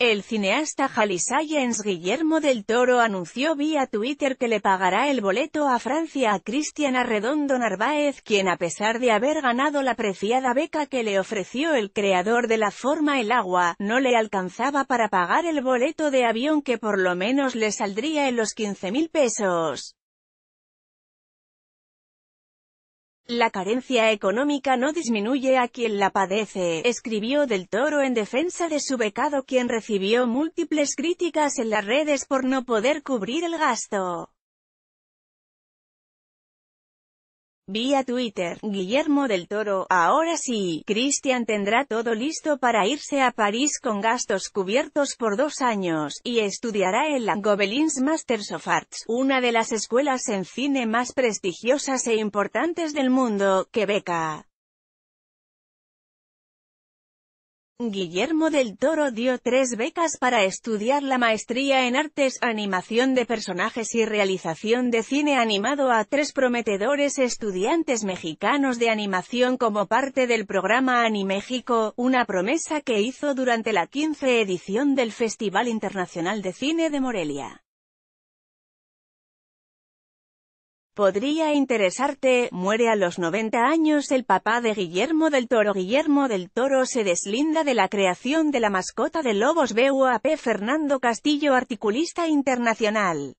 El cineasta Jalisayens Guillermo del Toro anunció vía Twitter que le pagará el boleto a Francia a Cristian Arredondo Narváez quien a pesar de haber ganado la preciada beca que le ofreció el creador de la forma El Agua, no le alcanzaba para pagar el boleto de avión que por lo menos le saldría en los 15 mil pesos. La carencia económica no disminuye a quien la padece, escribió Del Toro en defensa de su becado quien recibió múltiples críticas en las redes por no poder cubrir el gasto. Vía Twitter, Guillermo del Toro, ahora sí, Cristian tendrá todo listo para irse a París con gastos cubiertos por dos años, y estudiará en la Gobelins Masters of Arts, una de las escuelas en cine más prestigiosas e importantes del mundo, que beca Guillermo del Toro dio tres becas para estudiar la maestría en artes, animación de personajes y realización de cine animado a tres prometedores estudiantes mexicanos de animación como parte del programa Animéxico, una promesa que hizo durante la 15 edición del Festival Internacional de Cine de Morelia. Podría interesarte, muere a los 90 años el papá de Guillermo del Toro. Guillermo del Toro se deslinda de la creación de la mascota de Lobos BUAP Fernando Castillo articulista internacional.